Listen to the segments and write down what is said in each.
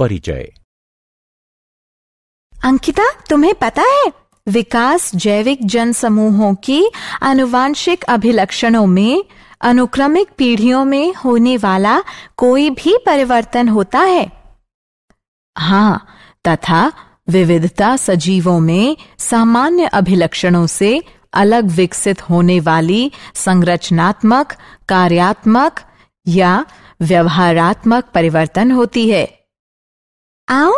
परिचय अंकिता तुम्हें पता है विकास जैविक जन समूहों की अनुवांशिक अभिलक्षणों में अनुक्रमिक पीढ़ियों में होने वाला कोई भी परिवर्तन होता है हाँ तथा विविधता सजीवों में सामान्य अभिलक्षणों से अलग विकसित होने वाली संरचनात्मक कार्यात्मक या व्यवहारात्मक परिवर्तन होती है आओ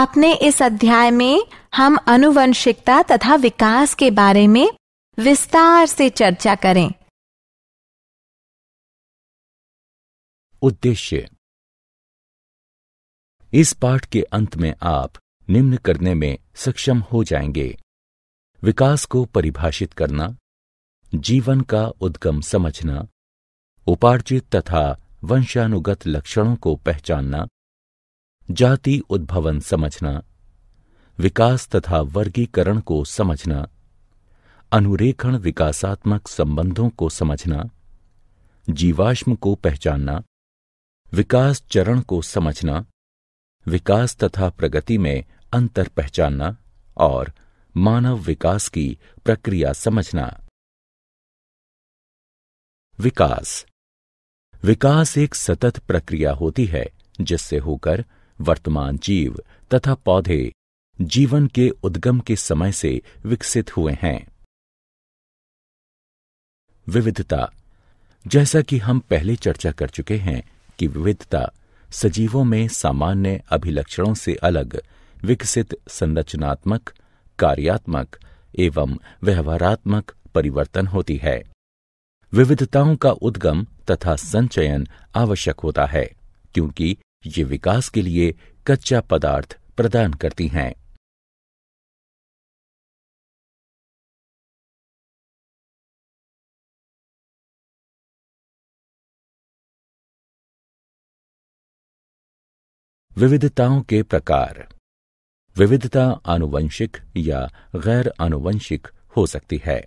अपने इस अध्याय में हम अनुवंशिकता तथा विकास के बारे में विस्तार से चर्चा करें उद्देश्य इस पाठ के अंत में आप निम्न करने में सक्षम हो जाएंगे विकास को परिभाषित करना जीवन का उद्गम समझना उपार्जित तथा वंशानुगत लक्षणों को पहचानना जाति उद्भवन समझना विकास तथा वर्गीकरण को समझना अनुरेखण विकासात्मक संबंधों को समझना जीवाश्म को पहचानना विकास चरण को समझना विकास तथा प्रगति में अंतर पहचानना और मानव विकास की प्रक्रिया समझना विकास विकास एक सतत प्रक्रिया होती है जिससे होकर वर्तमान जीव तथा पौधे जीवन के उद्गम के समय से विकसित हुए हैं विविधता जैसा कि हम पहले चर्चा कर चुके हैं कि विविधता सजीवों में सामान्य अभिलक्षणों से अलग विकसित संरचनात्मक कार्यात्मक एवं व्यवहारात्मक परिवर्तन होती है विविधताओं का उद्गम तथा संचयन आवश्यक होता है क्योंकि ये विकास के लिए कच्चा पदार्थ प्रदान करती हैं विविधताओं के प्रकार विविधता आनुवंशिक या गैर आनुवंशिक हो सकती है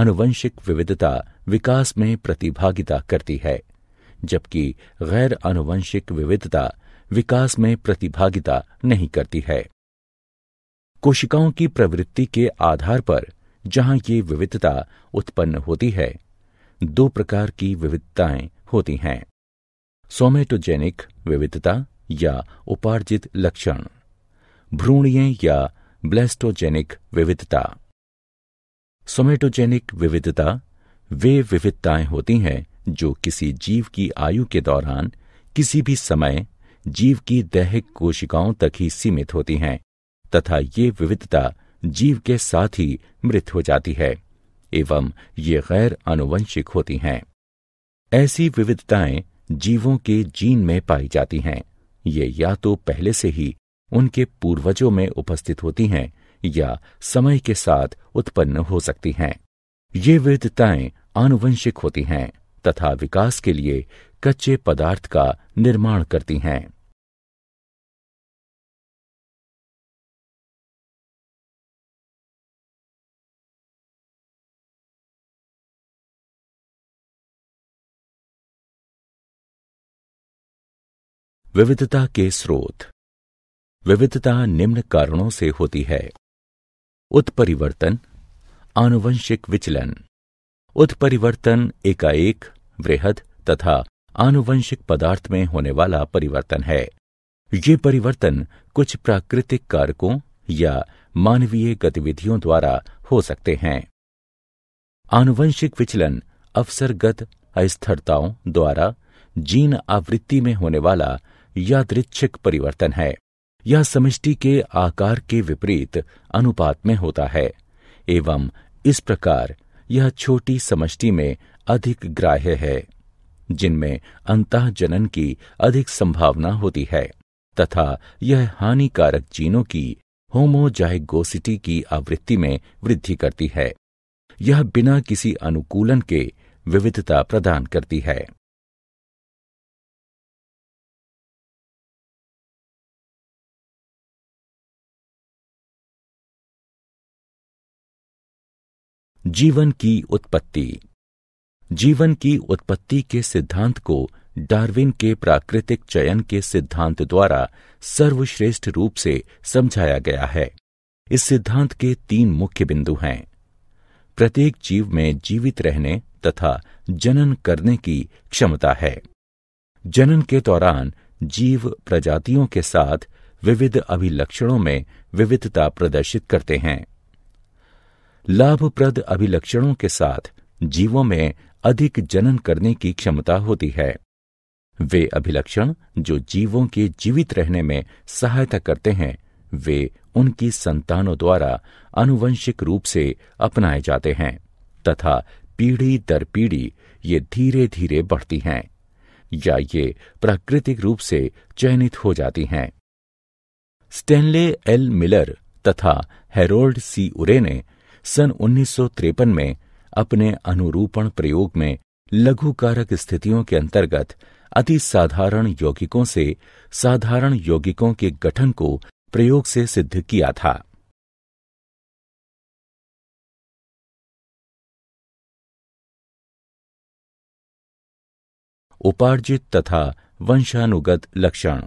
आनुवंशिक विविधता विकास में प्रतिभागिता करती है जबकि गैर आनुवंशिक विविधता विकास में प्रतिभागिता नहीं करती है कोशिकाओं की प्रवृत्ति के आधार पर जहां ये विविधता उत्पन्न होती है दो प्रकार की विविधताएं होती हैं सोमेटोजेनिक विविधता या उपार्जित लक्षण भ्रूणीय या ब्लेस्टोजेनिक विविधता सोमेटोजेनिक विविधता वे विविधताएं होती हैं जो किसी जीव की आयु के दौरान किसी भी समय जीव की दैहिक कोशिकाओं तक ही सीमित होती हैं तथा ये विविधता जीव के साथ ही मृत हो जाती है एवं ये गैर आनुवंशिक होती हैं ऐसी विविधताएं जीवों के जीन में पाई जाती हैं ये या तो पहले से ही उनके पूर्वजों में उपस्थित होती हैं या समय के साथ उत्पन्न हो सकती हैं ये विविधताएं आनुवंशिक होती हैं तथा विकास के लिए कच्चे पदार्थ का निर्माण करती हैं विविधता के स्रोत विविधता निम्न कारणों से होती है उत्परिवर्तन आनुवंशिक विचलन उत्परिवर्तन एकाएक वृहद तथा आनुवंशिक पदार्थ में होने वाला परिवर्तन है ये परिवर्तन कुछ प्राकृतिक कारकों या मानवीय गतिविधियों द्वारा हो सकते हैं आनुवंशिक विचलन अवसरगत अस्थिरताओं द्वारा जीन आवृत्ति में होने वाला यादृच्छिक परिवर्तन है यह समष्टि के आकार के विपरीत अनुपात में होता है एवं इस प्रकार यह छोटी समष्टि में अधिक ग्राह्य है जिनमें अंतः जनन की अधिक संभावना होती है तथा यह हानिकारक जीनों की होमोजाइगोसिटी की आवृत्ति में वृद्धि करती है यह बिना किसी अनुकूलन के विविधता प्रदान करती है जीवन की उत्पत्ति जीवन की उत्पत्ति के सिद्धांत को डार्विन के प्राकृतिक चयन के सिद्धांत द्वारा सर्वश्रेष्ठ रूप से समझाया गया है इस सिद्धांत के तीन मुख्य बिंदु हैं प्रत्येक जीव में जीवित रहने तथा जनन करने की क्षमता है जनन के दौरान जीव प्रजातियों के साथ विविध अभिलक्षणों में विविधता प्रदर्शित करते हैं लाभप्रद अभिलक्षणों के साथ जीवों में अधिक जनन करने की क्षमता होती है वे अभिलक्षण जो जीवों के जीवित रहने में सहायता करते हैं वे उनकी संतानों द्वारा अनुवंशिक रूप से अपनाए जाते हैं तथा पीढ़ी दर पीढ़ी ये धीरे धीरे बढ़ती हैं या ये प्राकृतिक रूप से चयनित हो जाती हैं स्टेनले एल मिलर तथा हेरोल्ड सी उरे ने सन उन्नीस में अपने अनुरूपण प्रयोग में लघु कारक स्थितियों के अंतर्गत अति साधारण यौगिकों से साधारण यौगिकों के गठन को प्रयोग से सिद्ध किया था उपार्जित तथा वंशानुगत लक्षण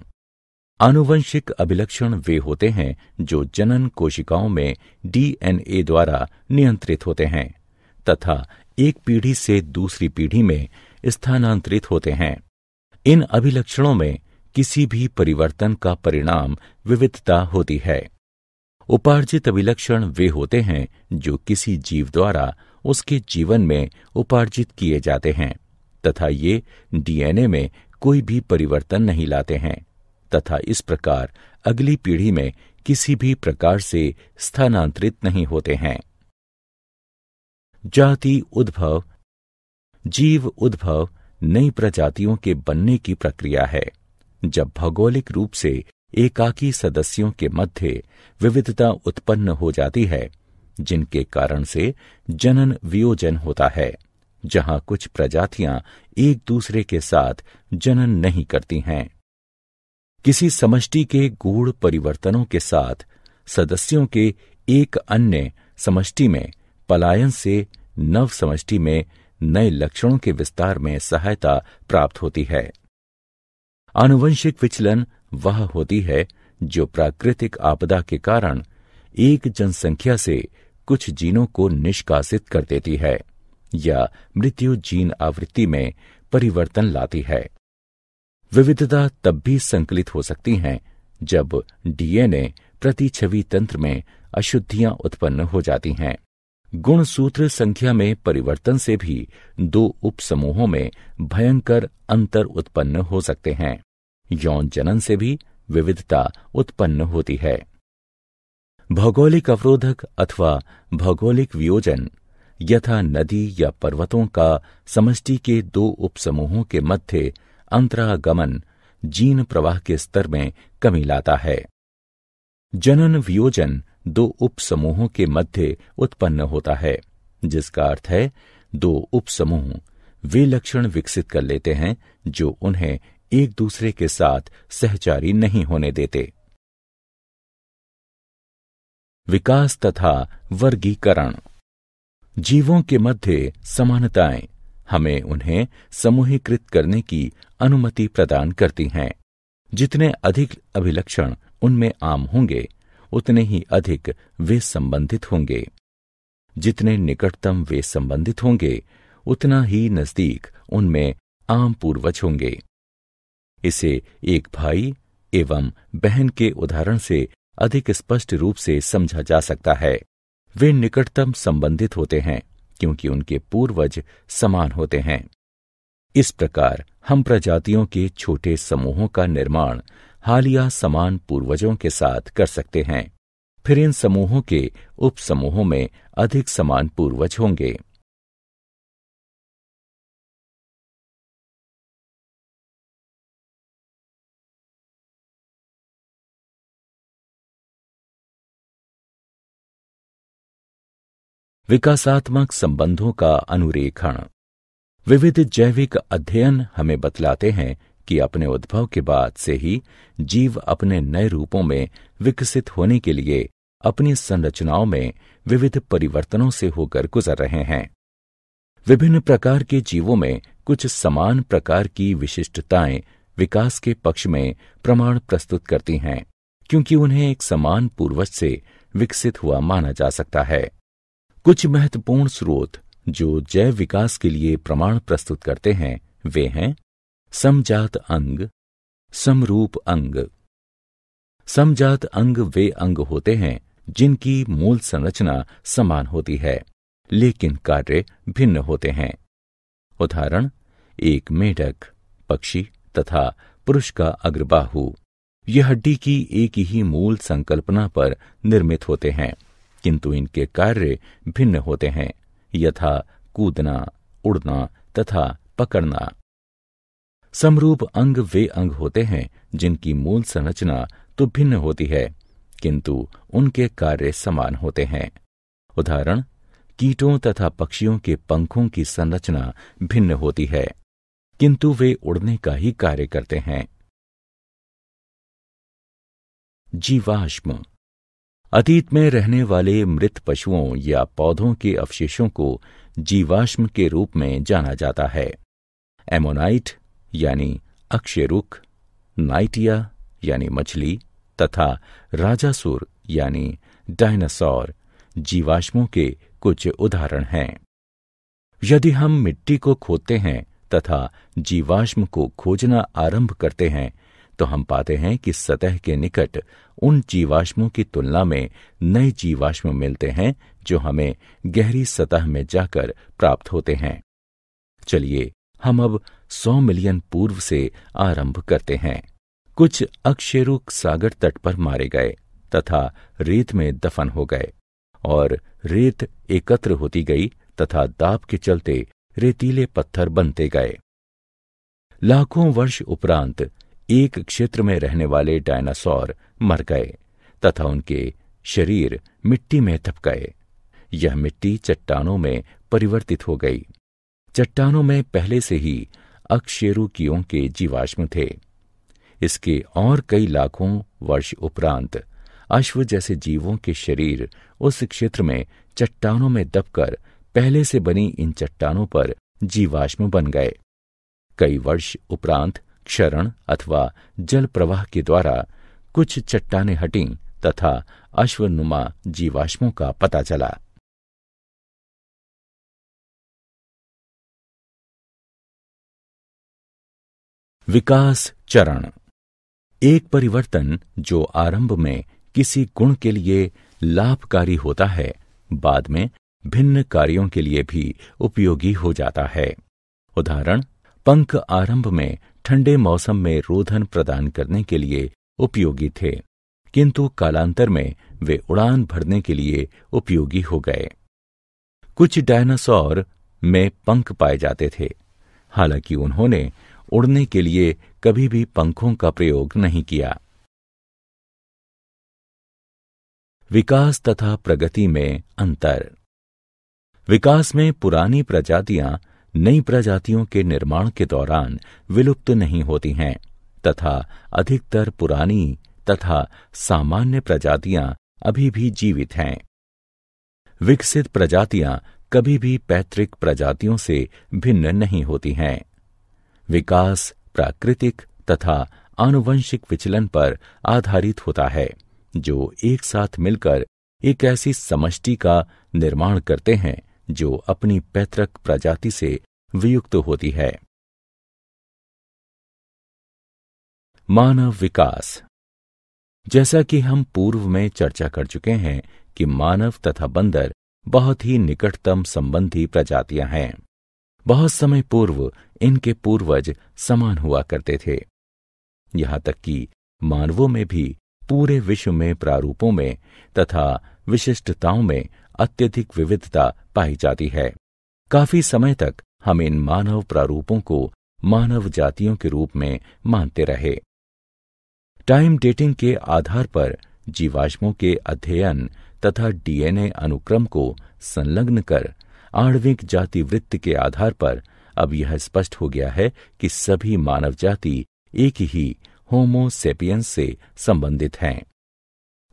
आनुवंशिक अभिलक्षण वे होते हैं जो जनन कोशिकाओं में डीएनए द्वारा नियंत्रित होते हैं तथा एक पीढ़ी से दूसरी पीढ़ी में स्थानांतरित होते हैं इन अभिलक्षणों में किसी भी परिवर्तन का परिणाम विविधता होती है उपार्जित अभिलक्षण वे होते हैं जो किसी जीव द्वारा उसके जीवन में उपार्जित किए जाते हैं तथा ये डीएनए में कोई भी परिवर्तन नहीं लाते हैं तथा इस प्रकार अगली पीढ़ी में किसी भी प्रकार से स्थानांतरित नहीं होते हैं जाति उद्भव जीव उद्भव नई प्रजातियों के बनने की प्रक्रिया है जब भौगोलिक रूप से एकाकी सदस्यों के मध्य विविधता उत्पन्न हो जाती है जिनके कारण से जनन वियोजन होता है जहां कुछ प्रजातियां एक दूसरे के साथ जनन नहीं करती हैं किसी समष्टि के गूढ़ परिवर्तनों के साथ सदस्यों के एक अन्य समष्टि में पलायन से नव समष्टि में नए लक्षणों के विस्तार में सहायता प्राप्त होती है आनुवंशिक विचलन वह होती है जो प्राकृतिक आपदा के कारण एक जनसंख्या से कुछ जीनों को निष्कासित कर देती है या मृत्यु जीन आवृत्ति में परिवर्तन लाती है विविधता तब भी संकलित हो सकती हैं जब डीएनए प्रतिछवि तंत्र में अशुद्धियां उत्पन्न हो जाती हैं गुण सूत्र संख्या में परिवर्तन से भी दो उपसमूहों में भयंकर अंतर उत्पन्न हो सकते हैं यौन जनन से भी विविधता उत्पन्न होती है भौगोलिक अवरोधक अथवा भौगोलिक वियोजन यथा नदी या पर्वतों का समष्टि के दो उपसमूहों के मध्य अंतरागमन जीन प्रवाह के स्तर में कमी लाता है जनन वियोजन दो उपसमूहों के मध्य उत्पन्न होता है जिसका अर्थ है दो उपसमूह वे लक्षण विकसित कर लेते हैं जो उन्हें एक दूसरे के साथ सहचारी नहीं होने देते विकास तथा वर्गीकरण जीवों के मध्य समानताएं हमें उन्हें समूहीकृत करने की अनुमति प्रदान करती हैं जितने अधिक अभिलक्षण उनमें आम होंगे उतने ही अधिक वे संबंधित होंगे जितने निकटतम वे संबंधित होंगे उतना ही नजदीक उनमें आम पूर्वज होंगे इसे एक भाई एवं बहन के उदाहरण से अधिक स्पष्ट रूप से समझा जा सकता है वे निकटतम संबंधित होते हैं क्योंकि उनके पूर्वज समान होते हैं इस प्रकार हम प्रजातियों के छोटे समूहों का निर्माण हालिया समान पूर्वजों के साथ कर सकते हैं फिर इन समूहों के उपसमूहों में अधिक समान पूर्वज होंगे विकासात्मक संबंधों का अनुरेखण विविध जैविक अध्ययन हमें बतलाते हैं कि अपने उद्भव के बाद से ही जीव अपने नए रूपों में विकसित होने के लिए अपनी संरचनाओं में विविध परिवर्तनों से होकर गुजर रहे हैं विभिन्न प्रकार के जीवों में कुछ समान प्रकार की विशिष्टताएं विकास के पक्ष में प्रमाण प्रस्तुत करती हैं क्योंकि उन्हें एक समान पूर्वज से विकसित हुआ माना जा सकता है कुछ महत्वपूर्ण स्रोत जो जैव विकास के लिए प्रमाण प्रस्तुत करते हैं वे हैं समजात अंग समरूप अंग समजात अंग वे अंग होते हैं जिनकी मूल संरचना समान होती है लेकिन कार्य भिन्न होते हैं उदाहरण एक मेढक पक्षी तथा पुरुष का अग्रबाहु ये हड्डी की एक ही मूल संकल्पना पर निर्मित होते हैं किंतु इनके कार्य भिन्न होते हैं यथा कूदना उड़ना तथा पकड़ना समरूप अंग वे अंग होते हैं जिनकी मूल संरचना तो भिन्न होती है किंतु उनके कार्य समान होते हैं उदाहरण कीटों तथा पक्षियों के पंखों की संरचना भिन्न होती है किंतु वे उड़ने का ही कार्य करते हैं जीवाश्म अतीत में रहने वाले मृत पशुओं या पौधों के अवशेषों को जीवाश्म के रूप में जाना जाता है एमोनाइट यानी अक्षयरुख नाइटिया यानी मछली तथा राजासुर यानी डायनासोर जीवाश्मों के कुछ उदाहरण हैं यदि हम मिट्टी को खोदते हैं तथा जीवाश्म को खोजना आरंभ करते हैं तो हम पाते हैं कि सतह के निकट उन जीवाश्मों की तुलना में नए जीवाश्म मिलते हैं जो हमें गहरी सतह में जाकर प्राप्त होते हैं चलिए हम अब 100 मिलियन पूर्व से आरंभ करते हैं कुछ अक्षेरुक सागर तट पर मारे गए तथा रेत में दफन हो गए और रेत एकत्र होती गई तथा दाब के चलते रेतीले पत्थर बनते गए लाखों वर्ष उपरांत एक क्षेत्र में रहने वाले डायनासोर मर गए तथा उनके शरीर मिट्टी में थप गए यह मिट्टी चट्टानों में परिवर्तित हो गई चट्टानों में पहले से ही अक्षेरुकियों के जीवाश्म थे इसके और कई लाखों वर्ष उपरांत अश्व जैसे जीवों के शरीर उस क्षेत्र में चट्टानों में दबकर पहले से बनी इन चट्टानों पर जीवाश्म बन गए कई वर्ष उपरांत क्षरण अथवा जल प्रवाह के द्वारा कुछ चट्टाने हटी तथा अश्वनुमा जीवाश्मों का पता चला विकास चरण एक परिवर्तन जो आरंभ में किसी गुण के लिए लाभकारी होता है बाद में भिन्न कार्यों के लिए भी उपयोगी हो जाता है उदाहरण पंख आरंभ में ठंडे मौसम में रोधन प्रदान करने के लिए उपयोगी थे किंतु कालांतर में वे उड़ान भरने के लिए उपयोगी हो गए कुछ डायनासोर में पंख पाए जाते थे हालांकि उन्होंने उड़ने के लिए कभी भी पंखों का प्रयोग नहीं किया विकास तथा प्रगति में अंतर विकास में पुरानी प्रजातियां नई प्रजातियों के निर्माण के दौरान विलुप्त नहीं होती हैं तथा अधिकतर पुरानी तथा सामान्य प्रजातियां अभी भी जीवित हैं विकसित प्रजातियां कभी भी पैतृक प्रजातियों से भिन्न नहीं होती हैं विकास प्राकृतिक तथा आनुवंशिक विचलन पर आधारित होता है जो एक साथ मिलकर एक ऐसी समष्टि का निर्माण करते हैं जो अपनी पैतृक प्रजाति से वियुक्त होती है मानव विकास जैसा कि हम पूर्व में चर्चा कर चुके हैं कि मानव तथा बंदर बहुत ही निकटतम संबंधी प्रजातियां हैं बहुत समय पूर्व इनके पूर्वज समान हुआ करते थे यहां तक कि मानवों में भी पूरे विश्व में प्रारूपों में तथा विशिष्टताओं में अत्यधिक विविधता पाई जाती है काफी समय तक हम इन मानव प्रारूपों को मानव जातियों के रूप में मानते रहे टाइम डेटिंग के आधार पर जीवाश्मों के अध्ययन तथा डीएनए अनुक्रम को संलग्न कर आणविक जाति वृत्त के आधार पर अब यह स्पष्ट हो गया है कि सभी मानव जाति एक ही होमोसेपियंस से संबंधित हैं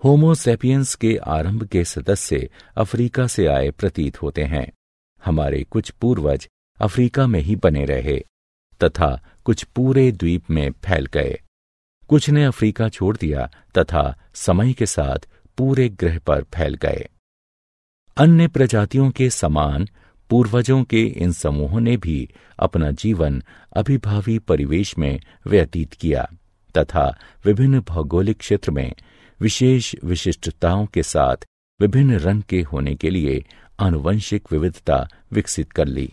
होमोसेपियंस के आरंभ के सदस्य अफ्रीका से आए प्रतीत होते हैं हमारे कुछ पूर्वज अफ्रीका में ही बने रहे तथा कुछ पूरे द्वीप में फैल गए कुछ ने अफ्रीका छोड़ दिया तथा समय के साथ पूरे ग्रह पर फैल गए अन्य प्रजातियों के समान पूर्वजों के इन समूहों ने भी अपना जीवन अभिभावी परिवेश में व्यतीत किया तथा विभिन्न भौगोलिक क्षेत्र में विशेष विशिष्टताओं के साथ विभिन्न रंग के होने के लिए आनुवंशिक विविधता विकसित कर ली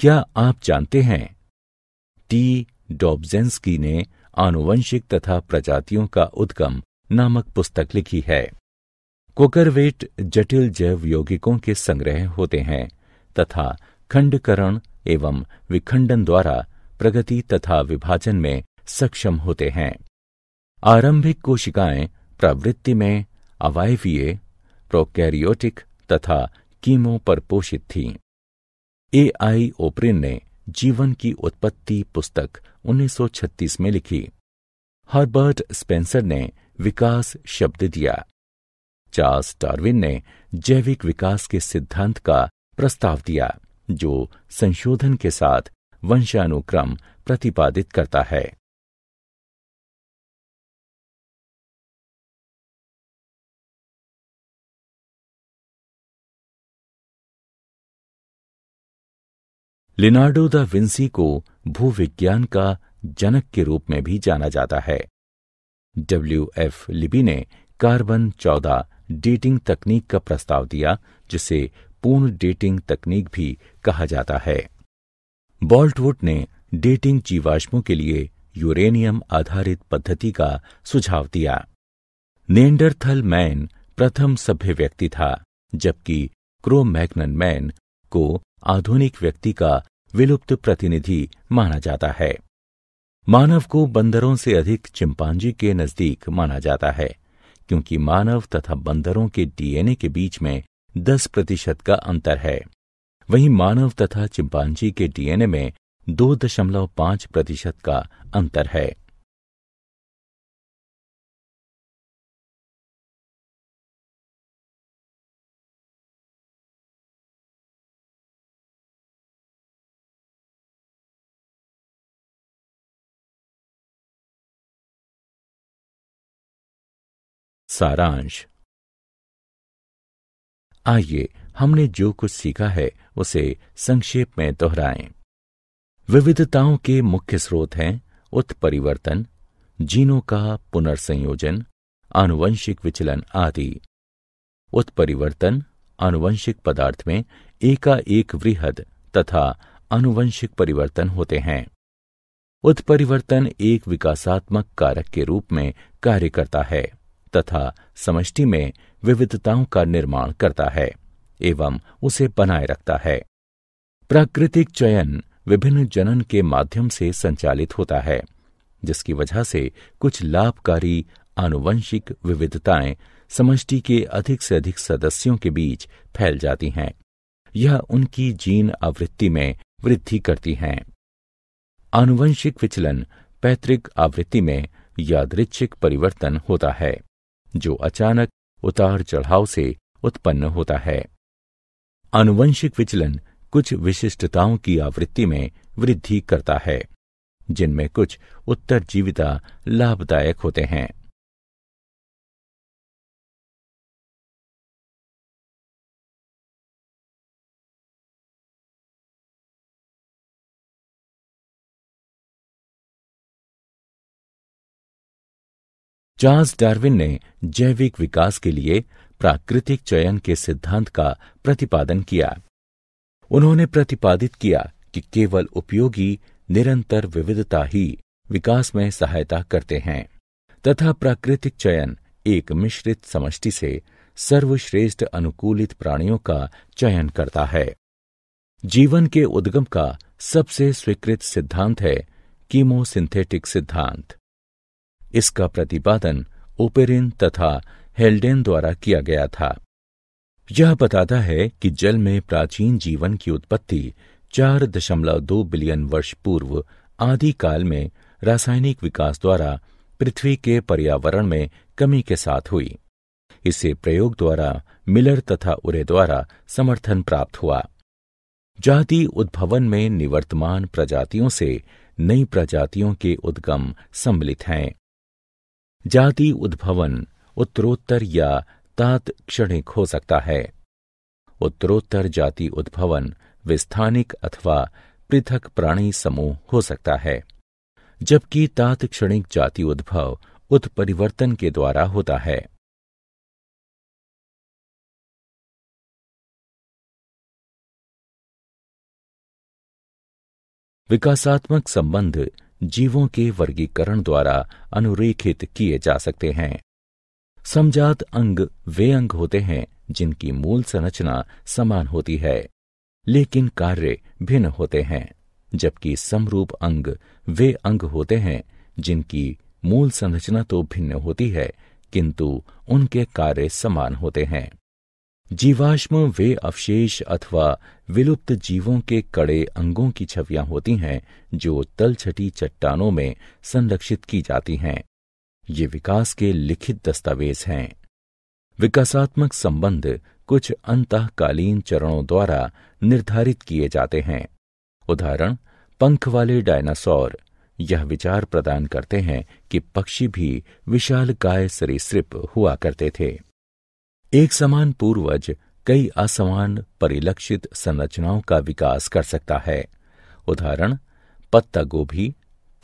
क्या आप जानते हैं टी डॉब्जेंस्की ने आनुवंशिक तथा प्रजातियों का उद्गम नामक पुस्तक लिखी है कोकरवेट जटिल जैव यौगिकों के संग्रह होते हैं तथा खंडकरण एवं विखंडन द्वारा प्रगति तथा विभाजन में सक्षम होते हैं आरंभिक कोशिकाएं प्रवृत्ति में अवायवीय प्रोकैरियोटिक तथा कीमो पर पोषित थीं ए आई ओपरिन ने जीवन की उत्पत्ति पुस्तक 1936 में लिखी हर्बर्ट स्पेंसर ने विकास शब्द दिया चार्ल्स डार्विन ने जैविक विकास के सिद्धांत का प्रस्ताव दिया जो संशोधन के साथ वंशानुक्रम प्रतिपादित करता है लिनार्डो द विंसी को भूविज्ञान का जनक के रूप में भी जाना जाता है डब्ल्यू एफ लिबी ने कार्बन चौदह डेटिंग तकनीक का प्रस्ताव दिया जिसे पूर्ण डेटिंग तकनीक भी कहा जाता है बॉल्टवुड ने डेटिंग जीवाश्मों के लिए यूरेनियम आधारित पद्धति का सुझाव दिया नेंडरथल मैन प्रथम सभ्य व्यक्ति था जबकि क्रोमैग्नन मैन को आधुनिक व्यक्ति का विलुप्त प्रतिनिधि माना जाता है मानव को बंदरों से अधिक चिंपांजी के नजदीक माना जाता है क्योंकि मानव तथा बंदरों के डीएनए के बीच में 10 प्रतिशत का अंतर है वहीं मानव तथा चिंपांजी के डीएनए में 2.5 प्रतिशत का अंतर है सारांश आइए हमने जो कुछ सीखा है उसे संक्षेप में दोहराएं विविधताओं के मुख्य स्रोत हैं उत्परिवर्तन जीनों का पुनर्संयोजन आनुवंशिक विचलन आदि उत्परिवर्तन आनुवंशिक पदार्थ में एकाएक वृहद तथा आनुवंशिक परिवर्तन होते हैं उत्परिवर्तन एक विकासात्मक कारक के रूप में कार्य करता है तथा समष्टि में विविधताओं का निर्माण करता है एवं उसे बनाए रखता है प्राकृतिक चयन विभिन्न जनन के माध्यम से संचालित होता है जिसकी वजह से कुछ लाभकारी आनुवंशिक विविधताएं समष्टि के अधिक से अधिक सदस्यों के बीच फैल जाती हैं यह उनकी जीन आवृत्ति में वृद्धि करती हैं आनुवंशिक विचलन पैतृक आवृत्ति में यादृच्छिक परिवर्तन होता है जो अचानक उतार चढ़ाव से उत्पन्न होता है आनुवंशिक विचलन कुछ विशिष्टताओं की आवृत्ति में वृद्धि करता है जिनमें कुछ उत्तरजीविता लाभदायक होते हैं चार्ल्स डार्विन ने जैविक विकास के लिए प्राकृतिक चयन के सिद्धांत का प्रतिपादन किया उन्होंने प्रतिपादित किया कि केवल उपयोगी निरंतर विविधता ही विकास में सहायता करते हैं तथा प्राकृतिक चयन एक मिश्रित समष्टि से सर्वश्रेष्ठ अनुकूलित प्राणियों का चयन करता है जीवन के उद्गम का सबसे स्वीकृत सिद्धांत है कीमोसिंथेटिक सिद्धांत इसका प्रतिपादन ओपेरिन तथा हेल्डेन द्वारा किया गया था यह बताता है कि जल में प्राचीन जीवन की उत्पत्ति चार दशमलव दो बिलियन वर्ष पूर्व आदि काल में रासायनिक विकास द्वारा पृथ्वी के पर्यावरण में कमी के साथ हुई इसे प्रयोग द्वारा मिलर तथा उरे द्वारा समर्थन प्राप्त हुआ जाति उद्भवन में निवर्तमान प्रजातियों से नई प्रजातियों के उद्गम सम्मिलित हैं जाति उद्भवन उत्तरोत्तर या तात्क्षणिक हो सकता है उत्तरोत्तर जाति उद्भवन विस्थानिक अथवा पृथक प्राणी समूह हो सकता है जबकि तात्क्षणिक जाति उद्भव उत्परिवर्तन के द्वारा होता है विकासात्मक संबंध जीवों के वर्गीकरण द्वारा अनुरेखित किए जा सकते हैं समजात अंग वे अंग होते हैं जिनकी मूल संरचना समान होती है लेकिन कार्य भिन्न होते हैं जबकि समरूप अंग वे अंग होते हैं जिनकी मूल संरचना तो भिन्न होती है किंतु उनके कार्य समान होते हैं जीवाश्म वे अवशेष अथवा विलुप्त जीवों के कड़े अंगों की छवियां होती हैं जो तलछटी चट्टानों में संरक्षित की जाती हैं ये विकास के लिखित दस्तावेज हैं विकासात्मक संबंध कुछ अंतकालीन चरणों द्वारा निर्धारित किए जाते हैं उदाहरण पंख वाले डायनासोर यह विचार प्रदान करते हैं कि पक्षी भी विशाल गाय सरीसृप हुआ करते थे एक समान पूर्वज कई असमान परिलक्षित संरचनाओं का विकास कर सकता है उदाहरण पत्ता गोभी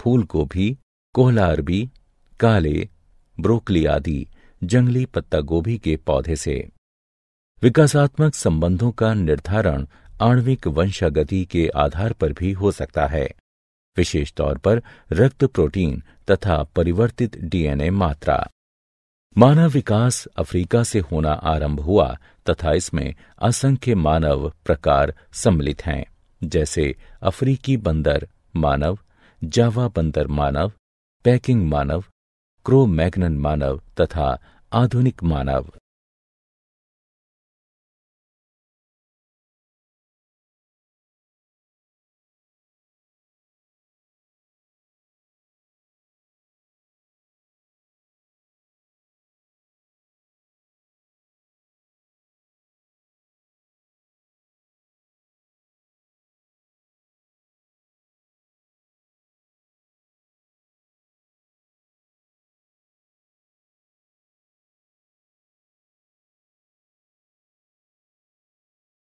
फूल गोभी कोहला अरबी काले ब्रोकली आदि जंगली पत्ता गोभी के पौधे से विकासात्मक संबंधों का निर्धारण आणविक वंशागति के आधार पर भी हो सकता है विशेष तौर पर रक्त प्रोटीन तथा परिवर्तित डीएनए मात्रा मानव विकास अफ्रीका से होना आरंभ हुआ तथा इसमें असंख्य मानव प्रकार सम्मिलित हैं जैसे अफ्रीकी बंदर मानव जावा बंदर मानव पैकिंग मानव क्रो मैगनन मानव तथा आधुनिक मानव